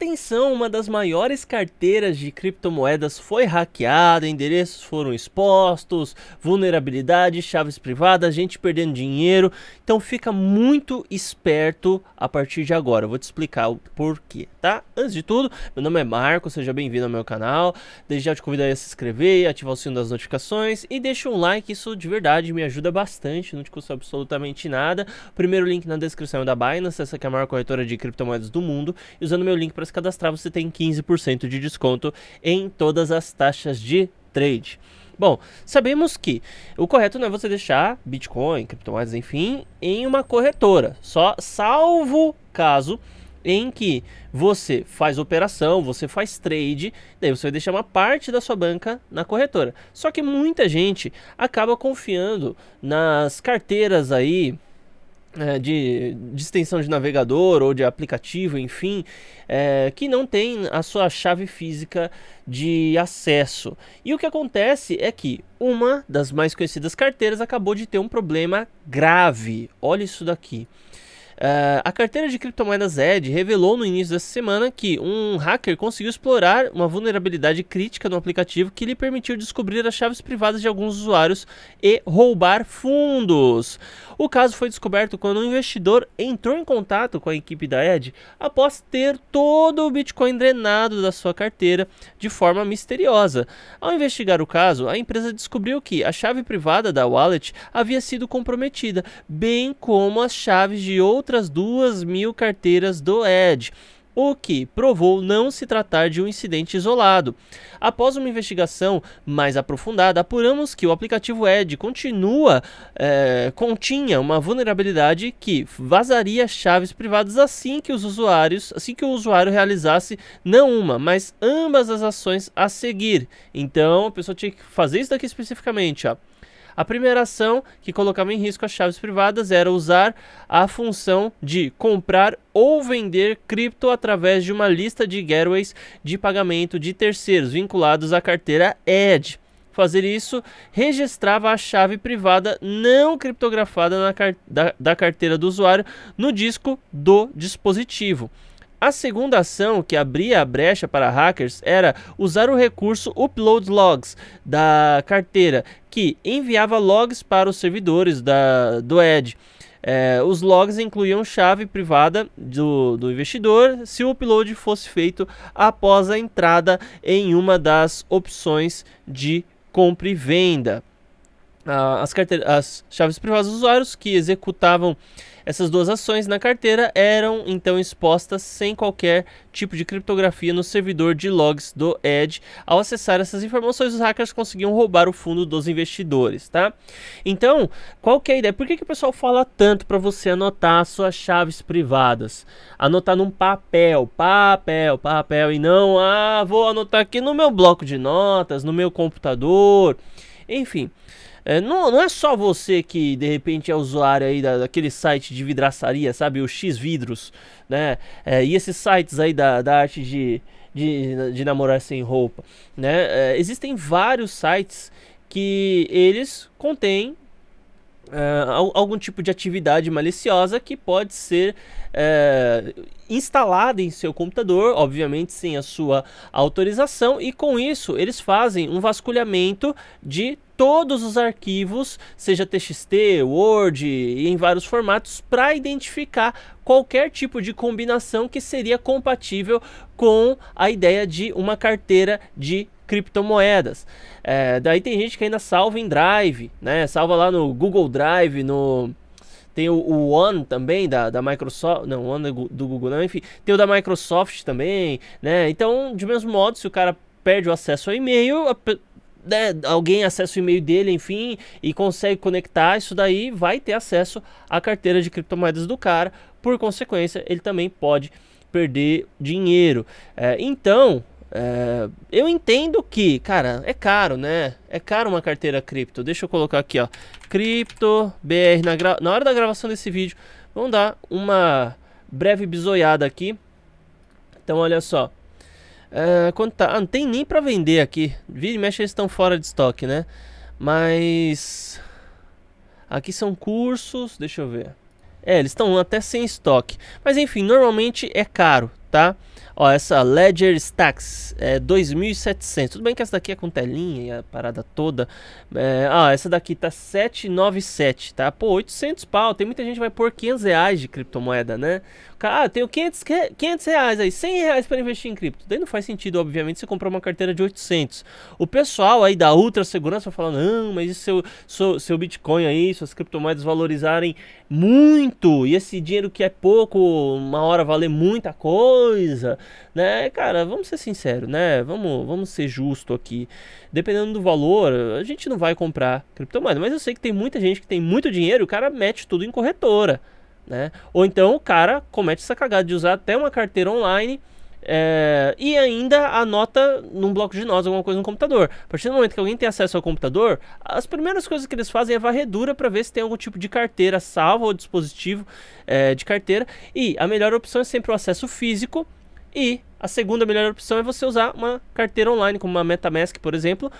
Atenção, uma das maiores carteiras de criptomoedas foi hackeada, endereços foram expostos, vulnerabilidade, chaves privadas, gente perdendo dinheiro. Então fica muito esperto a partir de agora. Eu vou te explicar o porquê, tá? Antes de tudo, meu nome é Marco, seja bem-vindo ao meu canal. Desde já te convido a se inscrever, ativar o sino das notificações e deixa um like, isso de verdade me ajuda bastante, não te custa absolutamente nada. Primeiro link na descrição é da Binance, essa que é a maior corretora de criptomoedas do mundo, e usando meu link para se cadastrar, você tem 15% de desconto em todas as taxas de trade. Bom, sabemos que o correto não é você deixar Bitcoin, criptomoedas, enfim, em uma corretora, só salvo caso em que você faz operação, você faz trade, daí você vai deixar uma parte da sua banca na corretora. Só que muita gente acaba confiando nas carteiras aí é, de, de, extensão de navegador ou de aplicativo, enfim, é, que não tem a sua chave física de acesso. E o que acontece é que uma das mais conhecidas carteiras acabou de ter um problema grave. Olha isso daqui. Uh, a carteira de criptomoedas ED revelou no início dessa semana que um hacker conseguiu explorar uma vulnerabilidade crítica no aplicativo que lhe permitiu descobrir as chaves privadas de alguns usuários e roubar fundos. O caso foi descoberto quando um investidor entrou em contato com a equipe da ED após ter todo o Bitcoin drenado da sua carteira de forma misteriosa. Ao investigar o caso, a empresa descobriu que a chave privada da wallet havia sido comprometida, bem como as chaves de outras outras duas mil carteiras do Edge o que provou não se tratar de um incidente isolado. Após uma investigação mais aprofundada, apuramos que o aplicativo Edge continua é, continha uma vulnerabilidade que vazaria chaves privadas assim que os usuários, assim que o usuário realizasse não uma, mas ambas as ações a seguir. Então, a pessoa tinha que fazer isso daqui especificamente, ó. A primeira ação que colocava em risco as chaves privadas era usar a função de comprar ou vender cripto através de uma lista de gateways de pagamento de terceiros vinculados à carteira Edge. Fazer isso registrava a chave privada não criptografada na, da, da carteira do usuário no disco do dispositivo. A segunda ação que abria a brecha para hackers era usar o recurso Upload Logs da carteira, que enviava logs para os servidores da, do Edge. É, os logs incluíam chave privada do, do investidor se o upload fosse feito após a entrada em uma das opções de compra e venda as, as chaves privadas dos usuários que executavam essas duas ações na carteira eram então expostas sem qualquer tipo de criptografia no servidor de logs do Edge. Ao acessar essas informações, os hackers conseguiam roubar o fundo dos investidores, tá? Então, qual que é a ideia? Por que, que o pessoal fala tanto para você anotar suas chaves privadas? Anotar num papel, papel, papel e não, ah, vou anotar aqui no meu bloco de notas, no meu computador, enfim. É, não, não é só você que de repente é usuário aí da, daquele site de vidraçaria, sabe? O X Vidros, né? É, e esses sites aí da, da arte de, de, de namorar sem roupa, né? É, existem vários sites que eles contêm Uh, algum tipo de atividade maliciosa que pode ser uh, instalada em seu computador, obviamente sem a sua autorização, e com isso eles fazem um vasculhamento de todos os arquivos, seja TXT, Word e em vários formatos, para identificar qualquer tipo de combinação que seria compatível com a ideia de uma carteira de criptomoedas. É, daí tem gente que ainda salva em Drive, né? Salva lá no Google Drive, no tem o, o, One também da, da Microsoft, não, o One do Google não, enfim, tem o da Microsoft também, né? Então, de mesmo modo, se o cara perde o acesso ao e-mail, a, né, alguém acessa o e-mail dele, enfim, e consegue conectar, isso daí vai ter acesso à carteira de criptomoedas do cara, por consequência, ele também pode perder dinheiro. É, então, é, eu entendo que, cara, é caro, né? É caro uma carteira cripto. Deixa eu colocar aqui, ó. Cripto BR. Na, gra... na hora da gravação desse vídeo, vamos dar uma breve bisoiada aqui. Então, olha só. É, quanto tá? Ah, não tem nem pra vender aqui. Vira e mexe, eles estão fora de estoque, né? Mas. Aqui são cursos. Deixa eu ver. É, eles estão até sem estoque. Mas enfim, normalmente é caro, tá? Ó, essa Ledger Stacks é 2700. Tudo bem que essa daqui é com telinha e a parada toda. É, ah, essa daqui tá 797, tá? Pô, 800 pau. Tem muita gente que vai pôr 500 reais de criptomoeda, né? Cara, ah, eu tenho 500, 500 reais aí, 100 reais para investir em cripto. Daí não faz sentido, obviamente, você comprar uma carteira de 800. O pessoal aí da ultra segurança fala, não, mas e seu, seu, seu Bitcoin aí, suas criptomoedas valorizarem muito e esse dinheiro que é pouco, uma hora valer muita coisa, né? Cara, vamos ser sinceros, né? Vamos, vamos ser justo aqui. Dependendo do valor, a gente não vai comprar criptomoeda. Mas eu sei que tem muita gente que tem muito dinheiro, o cara mete tudo em corretora. Né? Ou então o cara comete essa cagada de usar até uma carteira online é, e ainda anota num bloco de nós alguma coisa no computador. A partir do momento que alguém tem acesso ao computador, as primeiras coisas que eles fazem é varredura para ver se tem algum tipo de carteira salva ou dispositivo é, de carteira. E a melhor opção é sempre o acesso físico. E a segunda melhor opção é você usar uma carteira online, como uma MetaMask, por exemplo,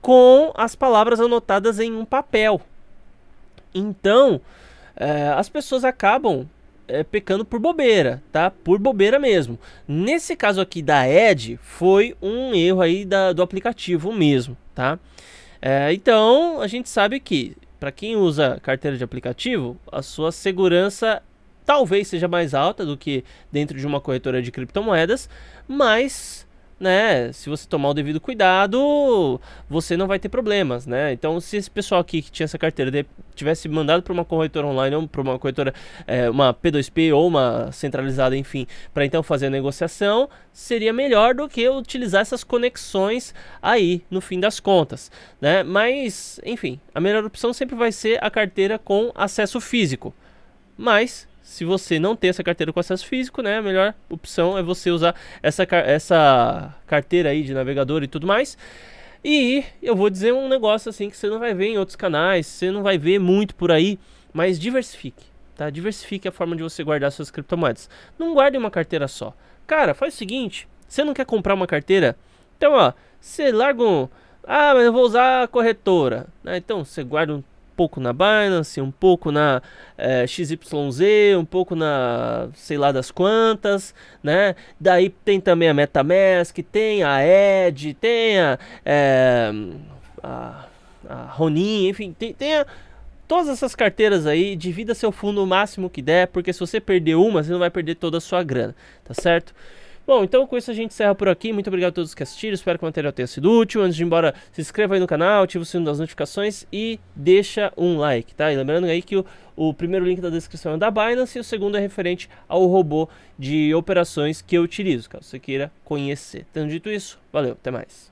com as palavras anotadas em um papel. Então, é, as pessoas acabam é, pecando por bobeira, tá? Por bobeira mesmo. Nesse caso aqui da Ed, foi um erro aí da, do aplicativo mesmo, tá? É, então, a gente sabe que para quem usa carteira de aplicativo, a sua segurança talvez seja mais alta do que dentro de uma corretora de criptomoedas, mas né? Se você tomar o devido cuidado, você não vai ter problemas, né? Então, se esse pessoal aqui que tinha essa carteira de, tivesse mandado para uma corretora online ou para uma corretora, é, uma P2P ou uma centralizada, enfim, para então fazer a negociação, seria melhor do que utilizar essas conexões aí, no fim das contas, né? Mas, enfim, a melhor opção sempre vai ser a carteira com acesso físico. Mas se você não tem essa carteira com acesso físico, né, a melhor opção é você usar essa, essa carteira aí de navegador e tudo mais. E eu vou dizer um negócio assim que você não vai ver em outros canais, você não vai ver muito por aí, mas diversifique, tá? Diversifique a forma de você guardar suas criptomoedas. Não guarde uma carteira só. Cara, faz o seguinte, você não quer comprar uma carteira? Então, ó, você larga um... Ah, mas eu vou usar a corretora. Né? Então, você guarda um pouco na Binance, um pouco na é, eh, XYZ, um pouco na sei lá das quantas, né? Daí tem também a MetaMask, tem a Edge, tem a, é, a, a Ronin, enfim, tem, tem a, todas essas carteiras aí, divida seu fundo o máximo que der, porque se você perder uma, você não vai perder toda a sua grana, tá certo? Bom, então com isso a gente encerra por aqui. Muito obrigado a todos que assistiram. Espero que o material tenha sido útil. Antes de ir embora, se inscreva aí no canal, ativa o sino das notificações e deixa um like, tá? E lembrando aí que o, o primeiro link da descrição é da Binance e o segundo é referente ao robô de operações que eu utilizo, caso você queira conhecer. Tendo dito isso, valeu, até mais.